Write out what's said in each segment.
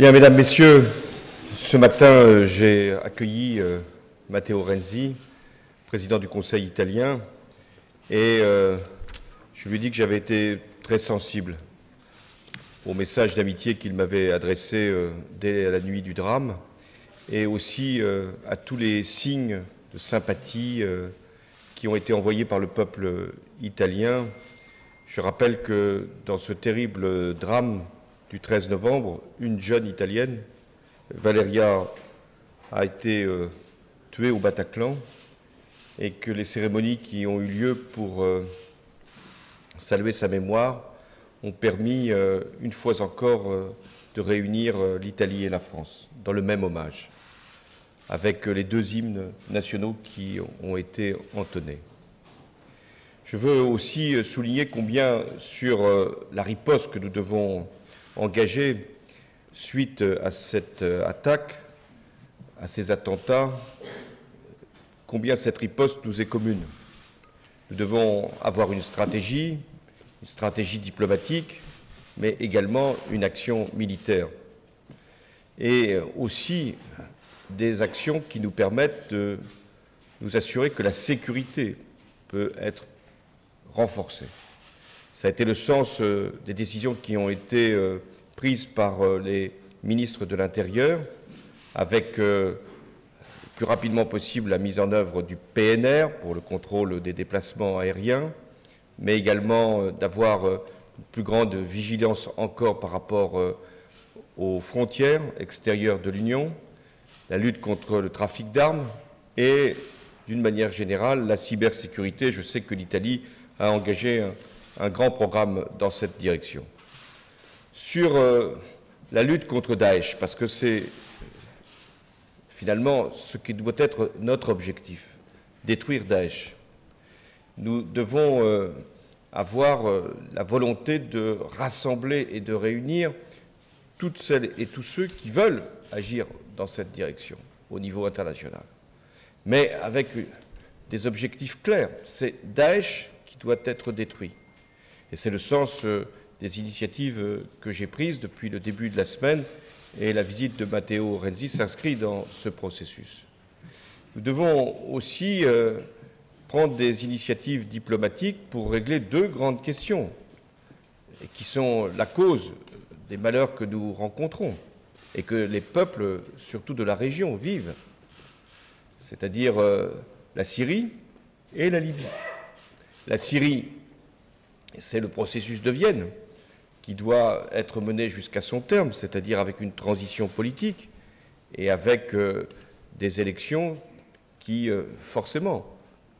Bien, mesdames, messieurs, ce matin, j'ai accueilli euh, Matteo Renzi, président du Conseil italien, et euh, je lui ai dit que j'avais été très sensible au message d'amitié qu'il m'avait adressé euh, dès la nuit du drame, et aussi à tous les signes de sympathie qui ont été envoyés par le peuple italien. Je rappelle que dans ce terrible drame, du 13 novembre, une jeune Italienne, Valeria, a été euh, tuée au Bataclan et que les cérémonies qui ont eu lieu pour euh, saluer sa mémoire ont permis, euh, une fois encore, de réunir l'Italie et la France dans le même hommage, avec les deux hymnes nationaux qui ont été entonnés. Je veux aussi souligner combien sur la riposte que nous devons Engagés suite à cette euh, attaque, à ces attentats, combien cette riposte nous est commune. Nous devons avoir une stratégie, une stratégie diplomatique, mais également une action militaire. Et aussi des actions qui nous permettent de nous assurer que la sécurité peut être renforcée. Ça a été le sens euh, des décisions qui ont été euh, prises par euh, les ministres de l'Intérieur, avec le plus rapidement possible la mise en œuvre du PNR pour le contrôle des déplacements aériens, mais également d'avoir une plus grande vigilance encore par rapport aux frontières extérieures de l'Union, la lutte contre le trafic d'armes et, d'une manière générale, la cybersécurité. Je sais que l'Italie a engagé un grand programme dans cette direction. Sur euh, la lutte contre Daesh, parce que c'est finalement ce qui doit être notre objectif, détruire Daesh. Nous devons euh, avoir euh, la volonté de rassembler et de réunir toutes celles et tous ceux qui veulent agir dans cette direction au niveau international. Mais avec des objectifs clairs, c'est Daesh qui doit être détruit. Et c'est le sens euh, des initiatives euh, que j'ai prises depuis le début de la semaine et la visite de Matteo Renzi s'inscrit dans ce processus. Nous devons aussi euh, prendre des initiatives diplomatiques pour régler deux grandes questions qui sont la cause des malheurs que nous rencontrons et que les peuples, surtout de la région, vivent, c'est-à-dire la Syrie et la Libye. La Syrie c'est le processus de Vienne qui doit être mené jusqu'à son terme, c'est-à-dire avec une transition politique et avec euh, des élections qui, euh, forcément,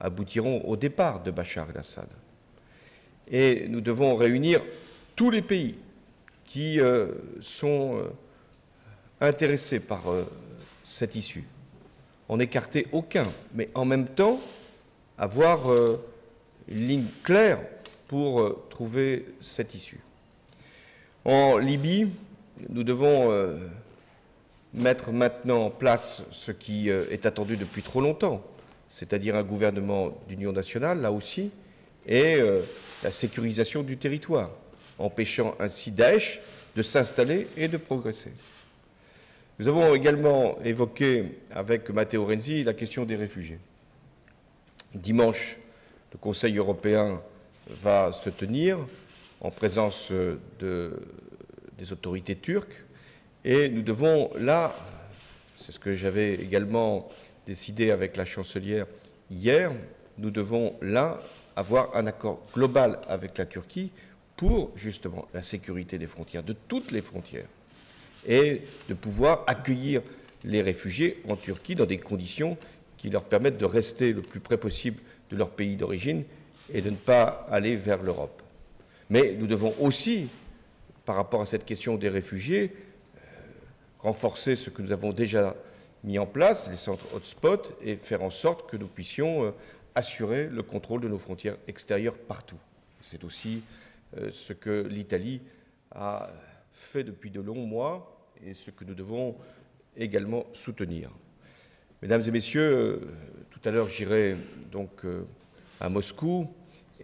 aboutiront au départ de Bachar el-Assad. Et nous devons réunir tous les pays qui euh, sont intéressés par cette issue, en écarter aucun, mais en même temps avoir une ligne claire pour euh, trouver cette issue. En Libye, nous devons euh, mettre maintenant en place ce qui euh, est attendu depuis trop longtemps, c'est-à-dire un gouvernement d'union nationale, là aussi, et la sécurisation du territoire, empêchant ainsi Daesh de s'installer et de progresser. Nous avons également évoqué avec Matteo Renzi la question des réfugiés. Dimanche, le Conseil européen va se tenir en présence des autorités turques. Et nous devons là, c'est ce que j'avais également décidé avec la chancelière hier, nous devons là avoir un accord global avec la Turquie pour justement la sécurité des frontières, de toutes les frontières, et de pouvoir accueillir les réfugiés en Turquie dans des conditions qui leur permettent de rester le plus près possible de leur pays d'origine et de ne pas aller vers l'Europe. Mais nous devons aussi, par rapport à cette question des réfugiés, euh, renforcer ce que nous avons déjà mis en place, les centres hotspots, et faire en sorte que nous puissions euh, assurer le contrôle de nos frontières extérieures partout. C'est aussi euh, ce que l'Italie a fait depuis de longs mois et ce que nous devons également soutenir. Mesdames et messieurs, tout à l'heure j'irai donc à Moscou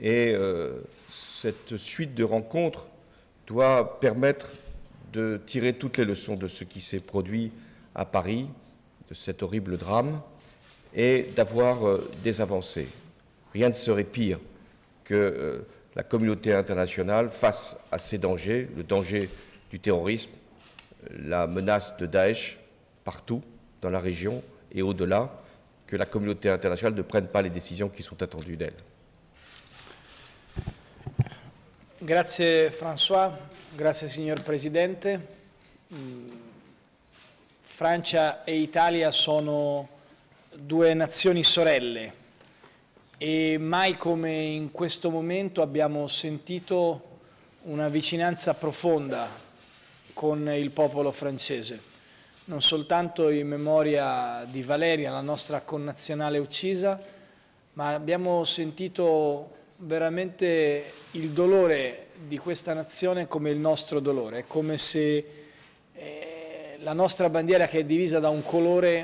et euh, cette suite de rencontres doit permettre de tirer toutes les leçons de ce qui s'est produit à Paris, de cet horrible drame, et d'avoir euh, des avancées. Rien ne serait pire que euh, la communauté internationale face à ces dangers, le danger du terrorisme, la menace de Daesh partout dans la région et au-delà, que la communauté internationale ne prenne pas les décisions qui sont attendues d'elle. Grazie François, grazie signor Presidente. Mm, Francia e Italia sono due nazioni sorelle e mai come in questo momento abbiamo sentito una vicinanza profonda con il popolo francese, non soltanto in memoria di Valeria, la nostra connazionale uccisa, ma abbiamo sentito veramente il dolore di questa nazione come il nostro dolore, è come se eh, la nostra bandiera che è divisa da un colore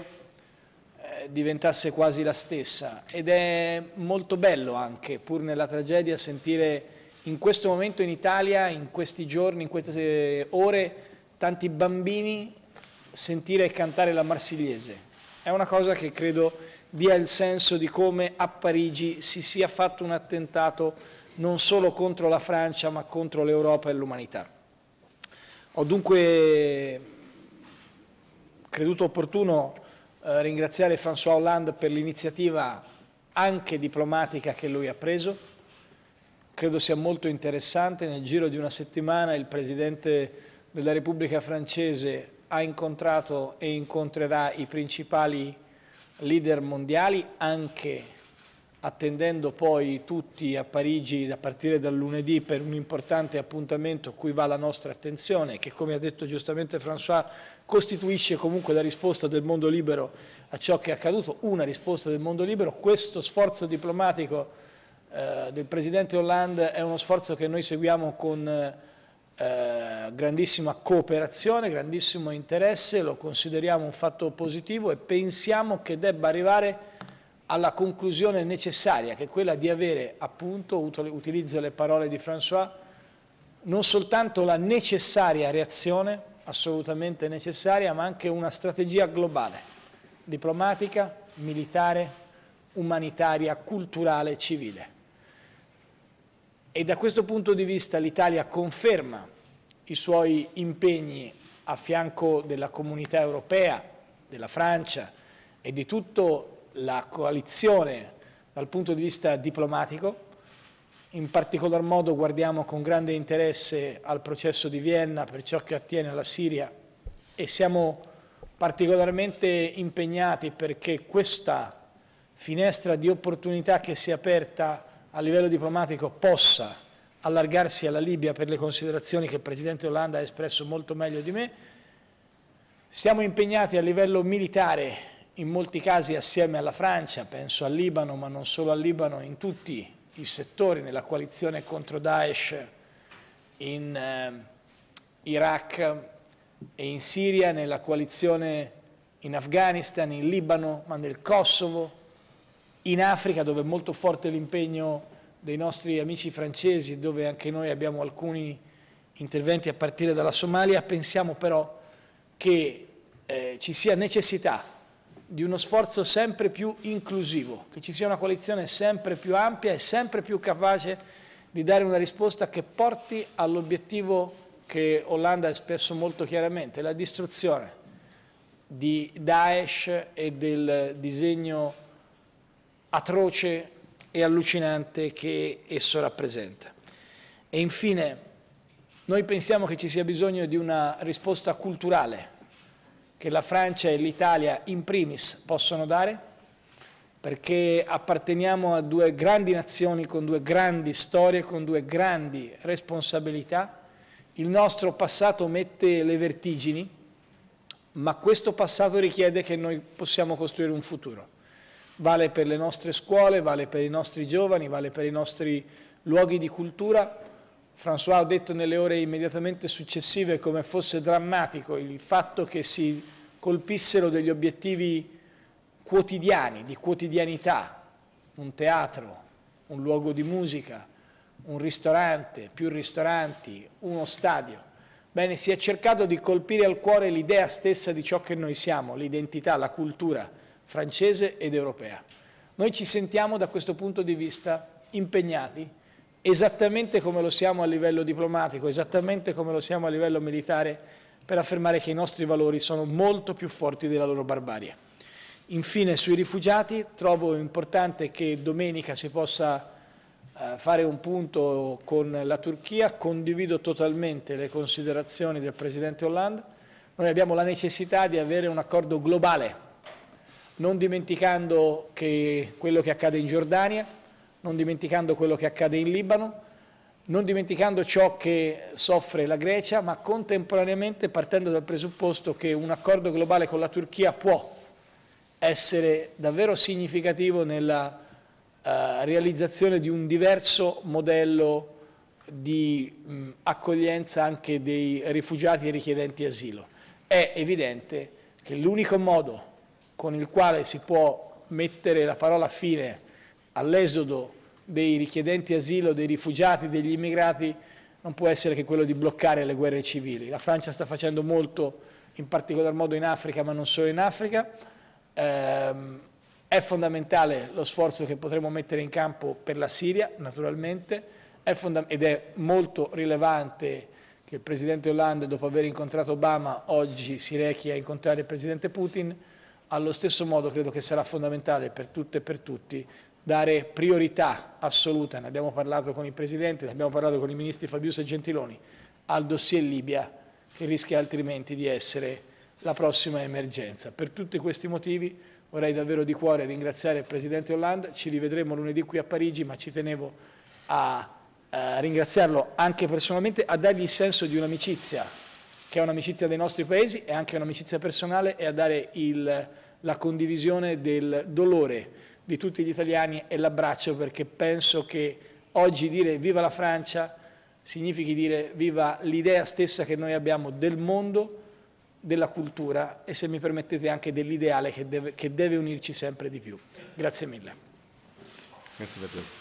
eh, diventasse quasi la stessa ed è molto bello anche, pur nella tragedia, sentire in questo momento in Italia, in questi giorni, in queste eh, ore, tanti bambini sentire e cantare la marsigliese. È una cosa che credo dia il senso di come a Parigi si sia fatto un attentato non solo contro la Francia ma contro l'Europa e l'umanità. Ho dunque creduto opportuno eh, ringraziare François Hollande per l'iniziativa anche diplomatica che lui ha preso. Credo sia molto interessante, nel giro di una settimana il Presidente della Repubblica francese ha incontrato e incontrerà i principali leader mondiali anche attendendo poi tutti a Parigi a partire dal lunedì per un importante appuntamento a cui va la nostra attenzione che come ha detto giustamente François costituisce comunque la risposta del mondo libero a ciò che è accaduto, una risposta del mondo libero, questo sforzo diplomatico eh, del Presidente Hollande è uno sforzo che noi seguiamo con eh, eh, grandissima cooperazione, grandissimo interesse, lo consideriamo un fatto positivo e pensiamo che debba arrivare alla conclusione necessaria, che è quella di avere, appunto, utilizzo le parole di François, non soltanto la necessaria reazione, assolutamente necessaria, ma anche una strategia globale, diplomatica, militare, umanitaria, culturale, civile. E da questo punto di vista l'Italia conferma i suoi impegni a fianco della comunità europea, della Francia e di tutta la coalizione dal punto di vista diplomatico. In particolar modo guardiamo con grande interesse al processo di Vienna per ciò che attiene alla Siria e siamo particolarmente impegnati perché questa finestra di opportunità che si è aperta a livello diplomatico possa allargarsi alla Libia per le considerazioni che il Presidente Hollande ha espresso molto meglio di me. Siamo impegnati a livello militare in molti casi assieme alla Francia, penso al Libano, ma non solo al Libano, in tutti i settori, nella coalizione contro Daesh in eh, Iraq e in Siria, nella coalizione in Afghanistan, in Libano, ma nel Kosovo, in Africa dove è molto forte l'impegno dei nostri amici francesi, dove anche noi abbiamo alcuni interventi a partire dalla Somalia, pensiamo però che eh, ci sia necessità di uno sforzo sempre più inclusivo, che ci sia una coalizione sempre più ampia e sempre più capace di dare una risposta che porti all'obiettivo che Hollanda ha espresso molto chiaramente, la distruzione di Daesh e del disegno atroce e allucinante che esso rappresenta. E infine, noi pensiamo che ci sia bisogno di una risposta culturale che la Francia e l'Italia in primis possono dare, perché apparteniamo a due grandi nazioni con due grandi storie, con due grandi responsabilità. Il nostro passato mette le vertigini, ma questo passato richiede che noi possiamo costruire un futuro vale per le nostre scuole, vale per i nostri giovani, vale per i nostri luoghi di cultura. François ha detto nelle ore immediatamente successive come fosse drammatico il fatto che si colpissero degli obiettivi quotidiani, di quotidianità, un teatro, un luogo di musica, un ristorante, più ristoranti, uno stadio. Bene, si è cercato di colpire al cuore l'idea stessa di ciò che noi siamo, l'identità, la cultura, francese ed europea. Noi ci sentiamo da questo punto di vista impegnati, esattamente come lo siamo a livello diplomatico, esattamente come lo siamo a livello militare, per affermare che i nostri valori sono molto più forti della loro barbarie. Infine, sui rifugiati, trovo importante che domenica si possa eh, fare un punto con la Turchia, condivido totalmente le considerazioni del Presidente Hollande, noi abbiamo la necessità di avere un accordo globale non dimenticando che quello che accade in Giordania, non dimenticando quello che accade in Libano, non dimenticando ciò che soffre la Grecia, ma contemporaneamente partendo dal presupposto che un accordo globale con la Turchia può essere davvero significativo nella uh, realizzazione di un diverso modello di mh, accoglienza anche dei rifugiati e richiedenti asilo. È evidente che l'unico modo con il quale si può mettere la parola fine all'esodo dei richiedenti asilo, dei rifugiati, degli immigrati, non può essere che quello di bloccare le guerre civili. La Francia sta facendo molto, in particolar modo in Africa, ma non solo in Africa. Ehm, è fondamentale lo sforzo che potremo mettere in campo per la Siria, naturalmente, è ed è molto rilevante che il Presidente Hollande, dopo aver incontrato Obama, oggi si rechi a incontrare il Presidente Putin, allo stesso modo credo che sarà fondamentale per tutte e per tutti dare priorità assoluta, ne abbiamo parlato con il Presidente, ne abbiamo parlato con i Ministri Fabius e Gentiloni, al dossier Libia che rischia altrimenti di essere la prossima emergenza. Per tutti questi motivi vorrei davvero di cuore ringraziare il Presidente Hollande, ci rivedremo lunedì qui a Parigi ma ci tenevo a, a eh, ringraziarlo anche personalmente, a dargli il senso di un'amicizia che è un'amicizia dei nostri paesi, è anche un'amicizia personale, è a dare il, la condivisione del dolore di tutti gli italiani e l'abbraccio perché penso che oggi dire viva la Francia significhi dire viva l'idea stessa che noi abbiamo del mondo, della cultura e se mi permettete anche dell'ideale che, che deve unirci sempre di più. Grazie mille. Grazie